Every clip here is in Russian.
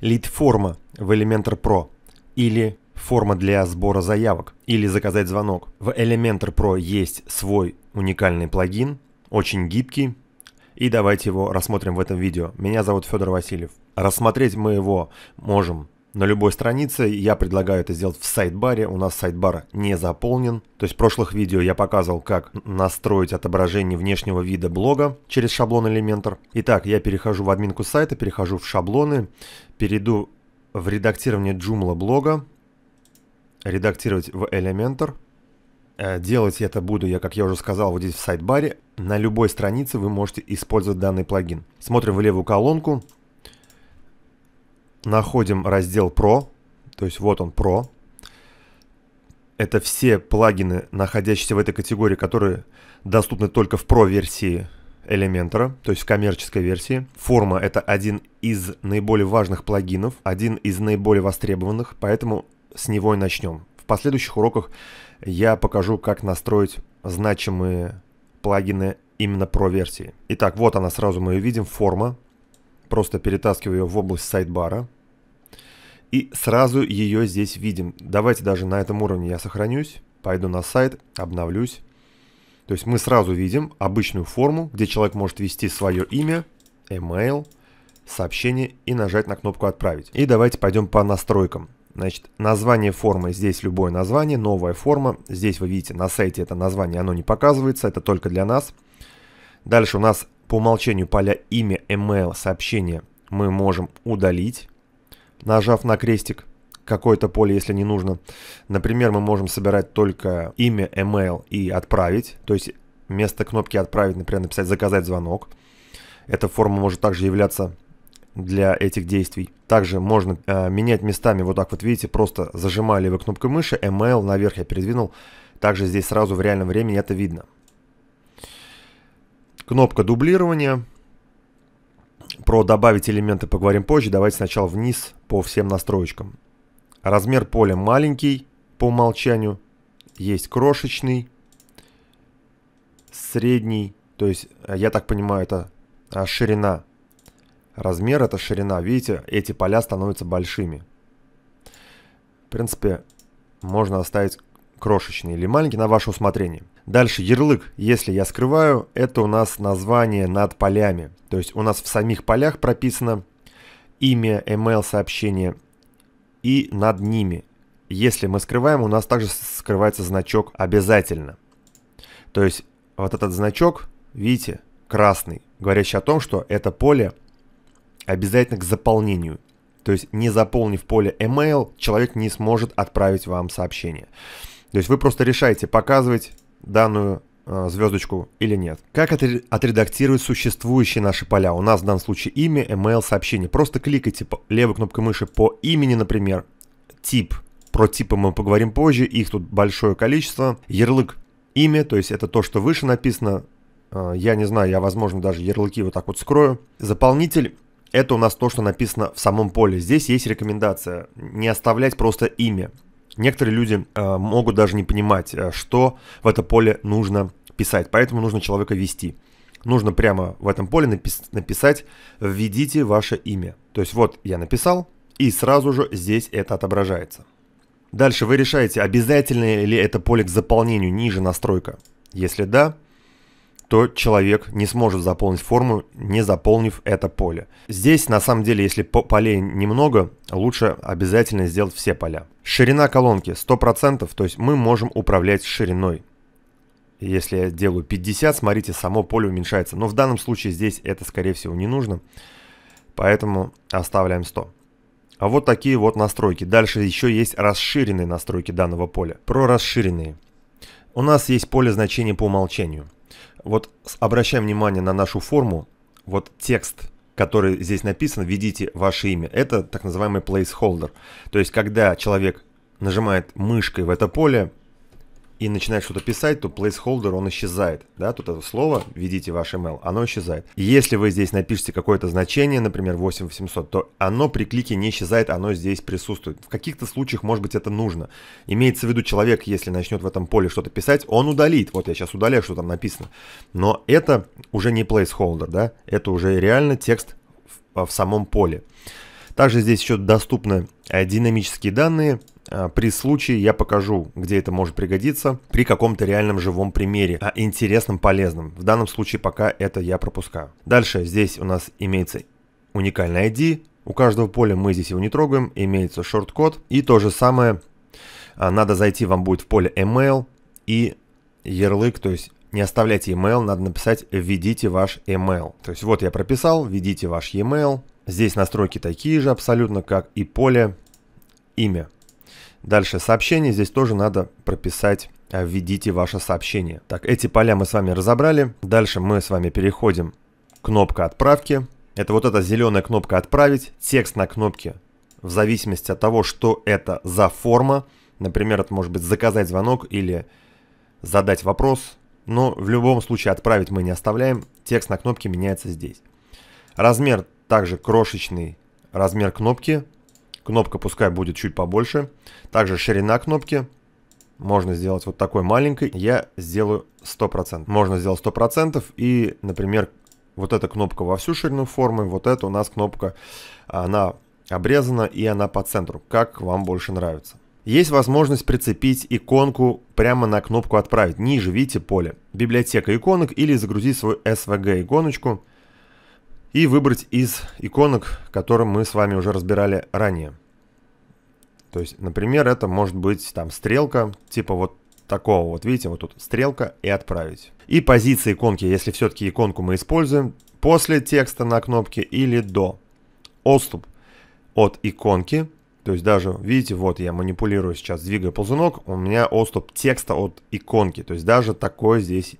Лид-форма в Elementor Pro или форма для сбора заявок или заказать звонок. В Elementor Pro есть свой уникальный плагин, очень гибкий, и давайте его рассмотрим в этом видео. Меня зовут Федор Васильев. Рассмотреть мы его можем на любой странице. Я предлагаю это сделать в сайт-баре. У нас сайт-бар не заполнен. То есть в прошлых видео я показывал, как настроить отображение внешнего вида блога через шаблон Elementor. Итак, я перехожу в админку сайта, перехожу в шаблоны, перейду в редактирование Joomla блога, редактировать в Elementor. Э, делать это буду я, как я уже сказал, вот здесь в сайт-баре. На любой странице вы можете использовать данный плагин. Смотрим в левую колонку находим раздел Pro, то есть вот он Pro. Это все плагины, находящиеся в этой категории, которые доступны только в Pro версии Elementor, то есть в коммерческой версии. Форма — это один из наиболее важных плагинов, один из наиболее востребованных, поэтому с него и начнем. В последующих уроках я покажу, как настроить значимые плагины именно Pro версии. Итак, вот она сразу мы ее видим, форма просто перетаскиваю ее в область сайдбара. И сразу ее здесь видим. Давайте даже на этом уровне я сохранюсь, пойду на сайт, обновлюсь. То есть мы сразу видим обычную форму, где человек может ввести свое имя, email, сообщение и нажать на кнопку «Отправить». И давайте пойдем по настройкам. Значит, название формы, здесь любое название, новая форма. Здесь вы видите, на сайте это название, оно не показывается, это только для нас. Дальше у нас по умолчанию поля имя, email, сообщение мы можем удалить, нажав на крестик какое-то поле, если не нужно. Например, мы можем собирать только имя, email и отправить. То есть вместо кнопки «Отправить», например, написать «Заказать звонок». Эта форма может также являться для этих действий. Также можно э, менять местами, вот так вот видите, просто зажимая левой кнопкой мыши, email наверх я передвинул. Также здесь сразу в реальном времени это видно. Кнопка дублирования. Про добавить элементы поговорим позже. Давайте сначала вниз по всем настройкам Размер поля маленький по умолчанию. Есть крошечный, средний. То есть, э, я так понимаю, это э, ширина. Размер это ширина. Видите, эти поля становятся большими. В принципе, можно оставить крошечный или маленький, на ваше усмотрение. Дальше ярлык, если я скрываю, это у нас название над полями. То есть у нас в самих полях прописано имя, email сообщение и над ними. Если мы скрываем, у нас также скрывается значок обязательно. То есть вот этот значок, видите, красный, говорящий о том, что это поле обязательно к заполнению. То есть не заполнив поле email, человек не сможет отправить вам сообщение. То есть вы просто решаете, показывать данную э, звездочку или нет. Как отредактировать существующие наши поля? У нас в данном случае имя, email, сообщение. Просто кликайте левой кнопкой мыши по имени, например, тип. Про типы мы поговорим позже, их тут большое количество. Ярлык имя, то есть это то, что выше написано. Э, я не знаю, я, возможно, даже ярлыки вот так вот скрою. Заполнитель это у нас то, что написано в самом поле. Здесь есть рекомендация не оставлять просто имя некоторые люди э, могут даже не понимать, э, что в это поле нужно писать, поэтому нужно человека вести. Нужно прямо в этом поле написать «введите ваше имя». То есть вот я написал, и сразу же здесь это отображается. Дальше вы решаете, обязательно ли это поле к заполнению ниже настройка. Если да, то человек не сможет заполнить форму, не заполнив это поле. Здесь, на самом деле, если полей немного, лучше обязательно сделать все поля. Ширина колонки 100%, то есть мы можем управлять шириной. Если я делаю 50, смотрите, само поле уменьшается. Но в данном случае здесь это, скорее всего, не нужно. Поэтому оставляем 100. А вот такие вот настройки. Дальше еще есть расширенные настройки данного поля. Про расширенные. У нас есть поле значения по умолчанию. Вот обращаем внимание на нашу форму. Вот текст, который здесь написан, введите ваше имя. Это так называемый placeholder. То есть, когда человек нажимает мышкой в это поле, и начинает что-то писать, то placeholder, он исчезает. Да, тут это слово, введите ваш email, оно исчезает. Если вы здесь напишите какое-то значение, например, 8800, то оно при клике не исчезает, оно здесь присутствует. В каких-то случаях, может быть, это нужно. Имеется в виду человек, если начнет в этом поле что-то писать, он удалит. Вот я сейчас удаляю, что там написано. Но это уже не placeholder, да, это уже реально текст в, в самом поле. Также здесь еще доступны динамические данные. А, при случае я покажу, где это может пригодиться при каком-то реальном живом примере, а, интересном, полезном. В данном случае пока это я пропускаю. Дальше здесь у нас имеется уникальный ID. У каждого поля мы здесь его не трогаем. Имеется шорт-код. И то же самое. А, надо зайти вам будет в поле email и ярлык, то есть не оставляйте email, надо написать «введите ваш email». То есть вот я прописал «введите ваш email», Здесь настройки такие же абсолютно, как и поле имя. Дальше сообщение. Здесь тоже надо прописать а, «Введите ваше сообщение». Так, эти поля мы с вами разобрали. Дальше мы с вами переходим. Кнопка отправки. Это вот эта зеленая кнопка «Отправить». Текст на кнопке в зависимости от того, что это за форма. Например, это может быть «Заказать звонок» или «Задать вопрос». Но в любом случае отправить мы не оставляем. Текст на кнопке меняется здесь. Размер также крошечный размер кнопки. Кнопка пускай будет чуть побольше. Также ширина кнопки. Можно сделать вот такой маленькой. Я сделаю 100%. Можно сделать 100% и, например, вот эта кнопка во всю ширину формы, вот эта у нас кнопка, она обрезана и она по центру, как вам больше нравится. Есть возможность прицепить иконку прямо на кнопку «Отправить». Ниже видите поле «Библиотека иконок» или загрузить свою SVG-иконочку – и выбрать из иконок, которые мы с вами уже разбирали ранее. То есть, например, это может быть там стрелка, типа вот такого. Вот видите, вот тут стрелка и отправить. И позиция иконки, если все-таки иконку мы используем, после текста на кнопке или до. Отступ от иконки, то есть даже, видите, вот я манипулирую сейчас, двигая ползунок, у меня отступ текста от иконки. То есть даже такое здесь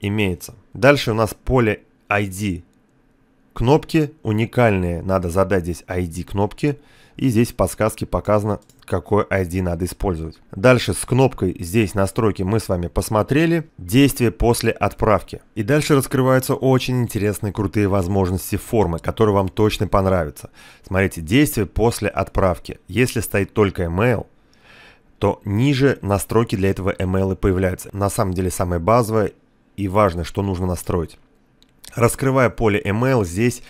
имеется. Дальше у нас поле ID. Кнопки уникальные, надо задать здесь ID кнопки, и здесь в подсказке показано, какой ID надо использовать. Дальше с кнопкой здесь настройки мы с вами посмотрели. Действие после отправки. И дальше раскрываются очень интересные крутые возможности формы, которые вам точно понравятся. Смотрите, действие после отправки. Если стоит только email, то ниже настройки для этого email и появляются. На самом деле самое базовое и важное, что нужно настроить. Раскрывая поле email, здесь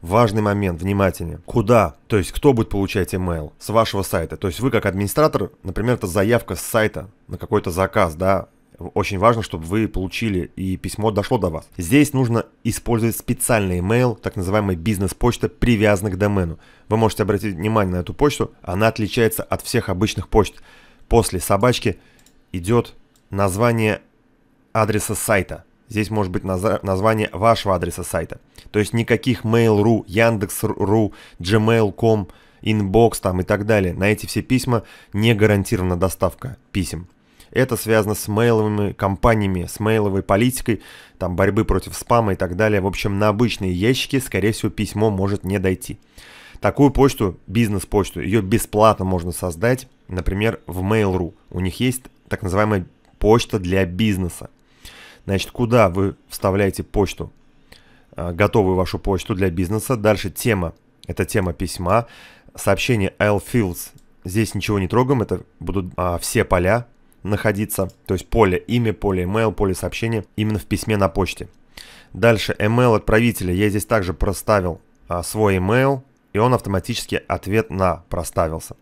важный момент, внимательнее. Куда, то есть кто будет получать email с вашего сайта? То есть вы как администратор, например, это заявка с сайта на какой-то заказ, да, очень важно, чтобы вы получили и письмо дошло до вас. Здесь нужно использовать специальный email, так называемый бизнес-почта, привязанный к домену. Вы можете обратить внимание на эту почту, она отличается от всех обычных почт. После собачки идет название адреса сайта. Здесь может быть название вашего адреса сайта. То есть никаких Mail.ru, Яндекс.ру, Gmail.com, Inbox там и так далее. На эти все письма не гарантирована доставка писем. Это связано с мейловыми компаниями, с мейловой политикой, там борьбы против спама и так далее. В общем, на обычные ящики, скорее всего, письмо может не дойти. Такую почту, бизнес-почту, ее бесплатно можно создать, например, в Mail.ru. У них есть так называемая почта для бизнеса. Значит, куда вы вставляете почту, а, готовую вашу почту для бизнеса. Дальше тема. Это тема письма. Сообщение L fields. Здесь ничего не трогаем, это будут а, все поля находиться. То есть поле имя, поле email, поле сообщения именно в письме на почте. Дальше email отправителя. Я здесь также проставил а, свой email, и он автоматически ответ на проставился.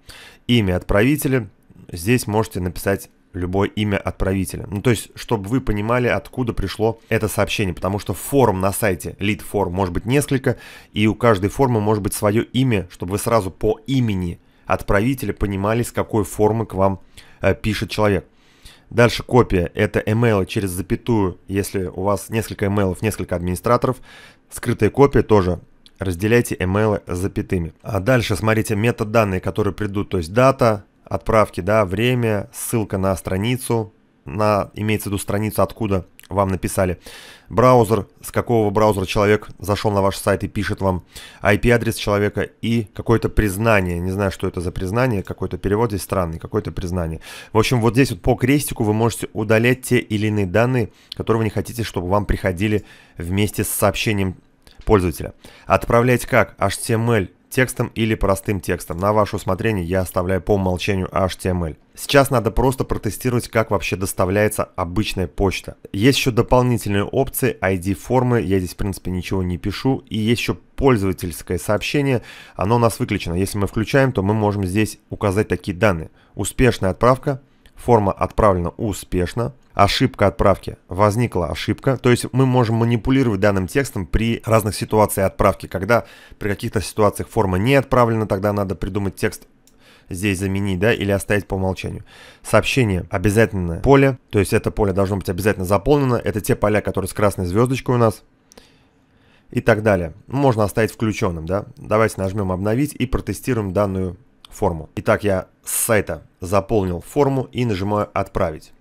Имя отправителя. Здесь можете написать любое имя отправителя. Ну, то есть, чтобы вы понимали, откуда пришло это сообщение, потому что форм на сайте lead форм может быть несколько, и у каждой формы может быть свое имя, чтобы вы сразу по имени отправителя понимали, с какой формы к вам э, пишет человек. Дальше копия – это email через запятую, если у вас несколько email, несколько администраторов. Скрытая копия тоже разделяйте email запятыми. А дальше смотрите метаданные, которые придут, то есть дата, отправки, да, время, ссылка на страницу, на, имеется в виду страницу, откуда вам написали, браузер, с какого браузера человек зашел на ваш сайт и пишет вам IP-адрес человека и какое-то признание, не знаю, что это за признание, какой-то перевод здесь странный, какое-то признание. В общем, вот здесь вот по крестику вы можете удалять те или иные данные, которые вы не хотите, чтобы вам приходили вместе с сообщением пользователя. Отправлять как? HTML текстом или простым текстом. На ваше усмотрение я оставляю по умолчанию HTML. Сейчас надо просто протестировать, как вообще доставляется обычная почта. Есть еще дополнительные опции, ID формы, я здесь в принципе ничего не пишу. И есть еще пользовательское сообщение, оно у нас выключено. Если мы включаем, то мы можем здесь указать такие данные. Успешная отправка, форма отправлена успешно, ошибка отправки, возникла ошибка. То есть мы можем манипулировать данным текстом при разных ситуациях отправки. Когда при каких-то ситуациях форма не отправлена, тогда надо придумать текст здесь заменить, да, или оставить по умолчанию. Сообщение обязательное поле, то есть это поле должно быть обязательно заполнено. Это те поля, которые с красной звездочкой у нас и так далее. Можно оставить включенным, да. Давайте нажмем обновить и протестируем данную форму. Итак, я с сайта заполнил форму и нажимаю «Отправить».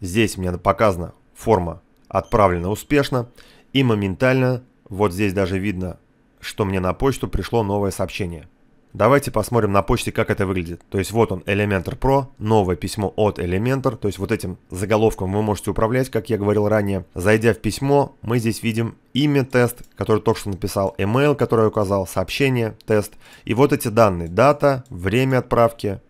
Здесь мне показана форма «Отправлена успешно» и моментально, вот здесь даже видно, что мне на почту пришло новое сообщение. Давайте посмотрим на почте, как это выглядит. То есть вот он, Elementor Pro, новое письмо от Elementor. То есть вот этим заголовком вы можете управлять, как я говорил ранее. Зайдя в письмо, мы здесь видим имя тест, который только что написал, email, который указал, сообщение, тест. И вот эти данные, дата, время отправки,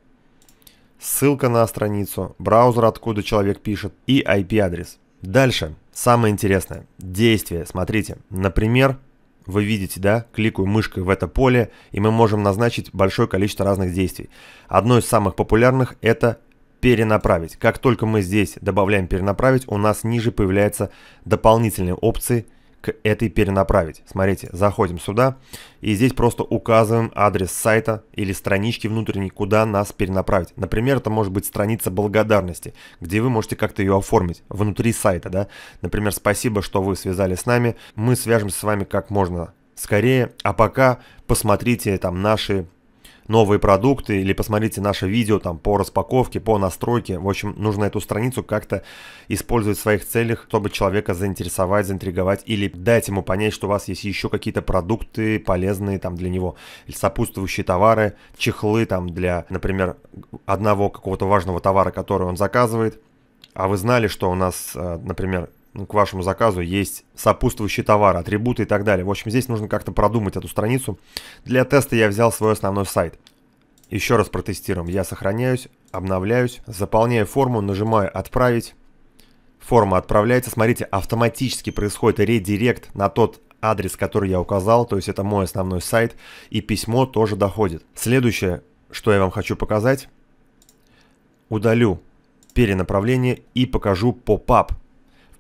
ссылка на страницу, браузер, откуда человек пишет и IP-адрес. Дальше, самое интересное, действие. Смотрите, например, вы видите, да? Кликаю мышкой в это поле, и мы можем назначить большое количество разных действий. Одно из самых популярных – это перенаправить. Как только мы здесь добавляем перенаправить, у нас ниже появляются дополнительные опции – к этой перенаправить. Смотрите, заходим сюда и здесь просто указываем адрес сайта или странички внутренней, куда нас перенаправить. Например, это может быть страница благодарности, где вы можете как-то ее оформить внутри сайта. Да? Например, спасибо, что вы связали с нами. Мы свяжемся с вами как можно скорее. А пока посмотрите там наши новые продукты или посмотрите наше видео там по распаковке, по настройке. В общем, нужно эту страницу как-то использовать в своих целях, чтобы человека заинтересовать, заинтриговать или дать ему понять, что у вас есть еще какие-то продукты полезные там для него, или сопутствующие товары, чехлы там для, например, одного какого-то важного товара, который он заказывает. А вы знали, что у нас, э, например, ну, к вашему заказу есть сопутствующие товары, атрибуты и так далее. В общем, здесь нужно как-то продумать эту страницу. Для теста я взял свой основной сайт. Еще раз протестируем. Я сохраняюсь, обновляюсь, заполняю форму, нажимаю «Отправить». Форма отправляется. Смотрите, автоматически происходит редирект на тот адрес, который я указал, то есть это мой основной сайт, и письмо тоже доходит. Следующее, что я вам хочу показать, удалю перенаправление и покажу поп-ап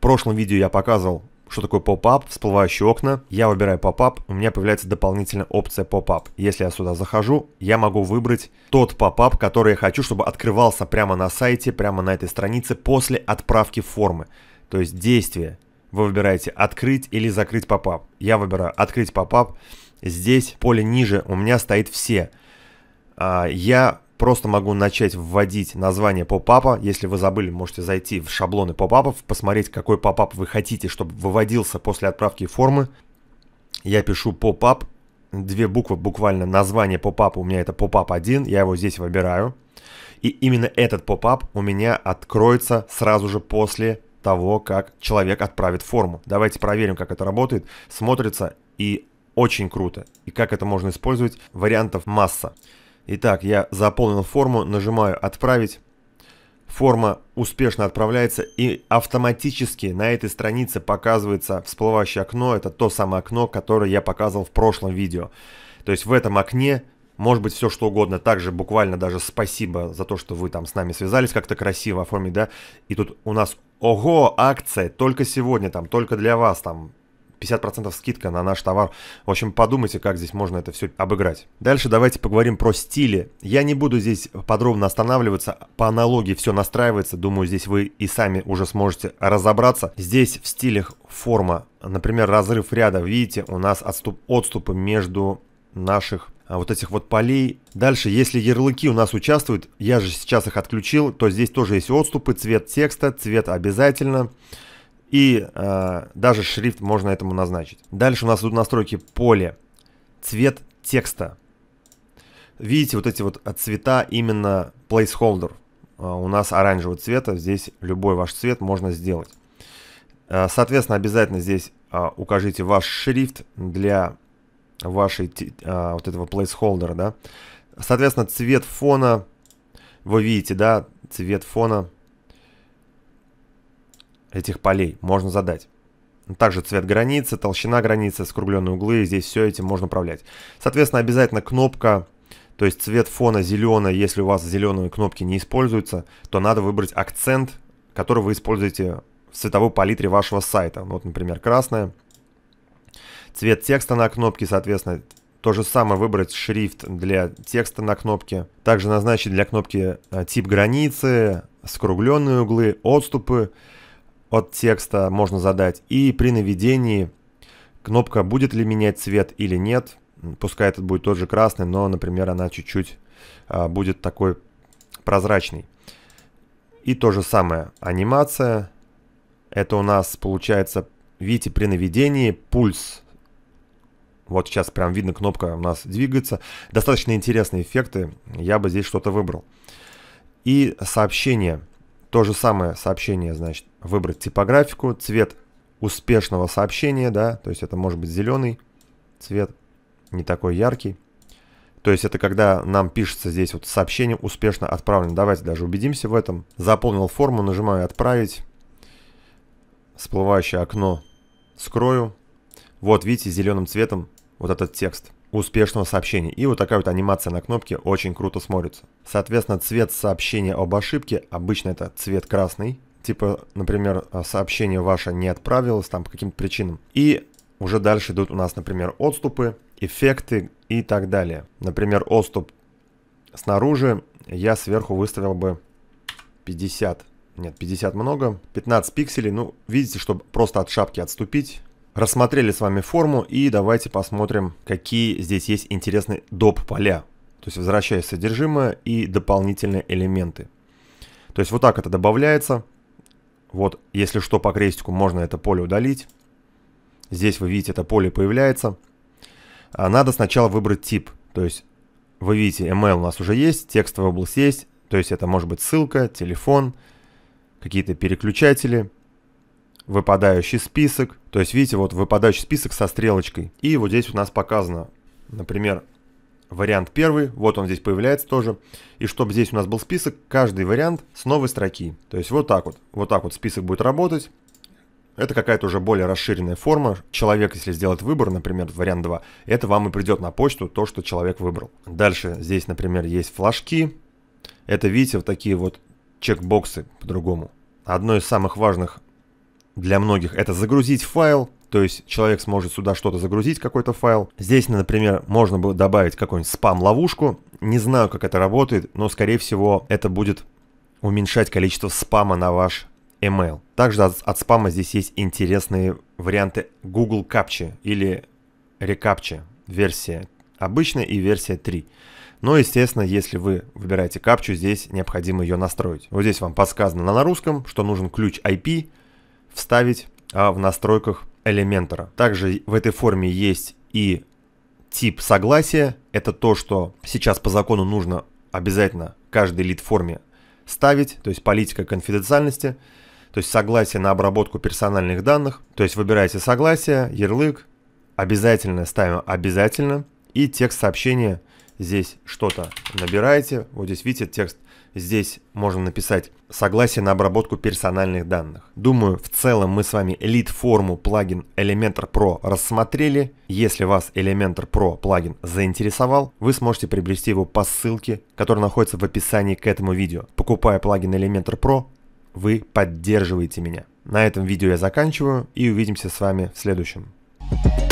прошлом видео я показывал, что такое поп-ап, всплывающие окна. Я выбираю поп-ап, у меня появляется дополнительная опция поп-ап. Если я сюда захожу, я могу выбрать тот поп-ап, который я хочу, чтобы открывался прямо на сайте, прямо на этой странице после отправки формы. То есть действие. Вы выбираете открыть или закрыть поп-ап. Я выбираю открыть поп-ап. Здесь поле ниже у меня стоит все. А, я просто могу начать вводить название попапа. Если вы забыли, можете зайти в шаблоны попапов, посмотреть, какой попап вы хотите, чтобы выводился после отправки формы. Я пишу попап, две буквы буквально, название попапа, у меня это попап 1, я его здесь выбираю. И именно этот попап у меня откроется сразу же после того, как человек отправит форму. Давайте проверим, как это работает, смотрится и очень круто. И как это можно использовать, вариантов масса. Итак, я заполнил форму, нажимаю «Отправить». Форма успешно отправляется и автоматически на этой странице показывается всплывающее окно. Это то самое окно, которое я показывал в прошлом видео. То есть в этом окне может быть все что угодно. Также буквально даже спасибо за то, что вы там с нами связались как-то красиво оформить, да. И тут у нас, ого, акция, только сегодня там, только для вас там, 50% скидка на наш товар. В общем, подумайте, как здесь можно это все обыграть. Дальше давайте поговорим про стили. Я не буду здесь подробно останавливаться. По аналогии все настраивается. Думаю, здесь вы и сами уже сможете разобраться. Здесь в стилях форма. Например, разрыв ряда. Видите, у нас отступ, отступы между наших а, вот этих вот полей. Дальше, если ярлыки у нас участвуют, я же сейчас их отключил, то здесь тоже есть отступы, цвет текста, цвет обязательно. Обязательно. И э, даже шрифт можно этому назначить. Дальше у нас идут настройки поле, цвет текста. Видите вот эти вот э, цвета именно placeholder. Э, у нас оранжевого цвета, здесь любой ваш цвет можно сделать. Э, соответственно, обязательно здесь э, укажите ваш шрифт для вашей э, вот этого placeholder, да. Соответственно, цвет фона, вы видите, да, цвет фона – этих полей можно задать. Также цвет границы, толщина границы, скругленные углы, здесь все этим можно управлять. Соответственно, обязательно кнопка, то есть цвет фона зеленый, если у вас зеленые кнопки не используются, то надо выбрать акцент, который вы используете в цветовой палитре вашего сайта. Вот, например, красная. Цвет текста на кнопке, соответственно, то же самое выбрать шрифт для текста на кнопке. Также назначить для кнопки э, тип границы, скругленные углы, отступы от текста можно задать. И при наведении кнопка «Будет ли менять цвет или нет?» Пускай этот будет тот же красный, но, например, она чуть-чуть а, будет такой прозрачный. И то же самое. Анимация. Это у нас получается, видите, при наведении пульс. Вот сейчас прям видно, кнопка у нас двигается. Достаточно интересные эффекты. Я бы здесь что-то выбрал. И сообщение. То же самое сообщение, значит, выбрать типографику, цвет успешного сообщения, да, то есть это может быть зеленый цвет, не такой яркий. То есть это когда нам пишется здесь вот сообщение успешно отправлено. Давайте даже убедимся в этом. Заполнил форму, нажимаю «Отправить». Всплывающее окно скрою. Вот, видите, зеленым цветом вот этот текст – успешного сообщения. И вот такая вот анимация на кнопке очень круто смотрится. Соответственно, цвет сообщения об ошибке, обычно это цвет красный, типа, например, а, сообщение ваше не отправилось там по каким-то причинам. И уже дальше идут у нас, например, отступы, эффекты и так далее. Например, отступ снаружи я сверху выставил бы 50. Нет, 50 много. 15 пикселей. Ну, видите, чтобы просто от шапки отступить, Рассмотрели с вами форму и давайте посмотрим, какие здесь есть интересные доп. поля. То есть возвращаясь содержимое и дополнительные элементы. То есть вот так это добавляется. Вот, если что, по крестику можно это поле удалить. Здесь вы видите, это поле появляется. А надо сначала выбрать тип. То есть вы видите, email у нас уже есть, текстовая область есть. То есть это может быть ссылка, телефон, какие-то переключатели – выпадающий список. То есть, видите, вот выпадающий список со стрелочкой. И вот здесь у нас показано, например, вариант первый, вот он здесь появляется тоже. И чтобы здесь у нас был список, каждый вариант с новой строки. То есть вот так вот, вот так вот список будет работать. Это какая-то уже более расширенная форма. Человек, если сделает выбор, например, вариант 2, это вам и придет на почту то, что человек выбрал. Дальше здесь, например, есть флажки. Это, видите, вот такие вот чекбоксы по-другому. Одно из самых важных для многих это загрузить файл, то есть человек сможет сюда что-то загрузить, какой-то файл. Здесь, например, можно было добавить какую-нибудь спам-ловушку. Не знаю, как это работает, но, скорее всего, это будет уменьшать количество спама на ваш email. Также от, от спама здесь есть интересные варианты Google Captcha или Recaptcha, версия обычная и версия 3. Но, естественно, если вы выбираете капчу, здесь необходимо ее настроить. Вот здесь вам подсказано на русском, что нужен ключ IP, вставить а, в настройках Elementor. Также в этой форме есть и тип согласия. Это то, что сейчас по закону нужно обязательно каждой лид-форме ставить, то есть политика конфиденциальности, то есть согласие на обработку персональных данных, то есть выбираете согласие, ярлык, обязательно ставим обязательно, и текст сообщения здесь что-то набираете, вот здесь видите текст Здесь можно написать согласие на обработку персональных данных. Думаю, в целом мы с вами Elite форму плагин Elementor Pro рассмотрели. Если вас Elementor Pro плагин заинтересовал, вы сможете приобрести его по ссылке, которая находится в описании к этому видео. Покупая плагин Elementor Pro, вы поддерживаете меня. На этом видео я заканчиваю и увидимся с вами в следующем. Thank you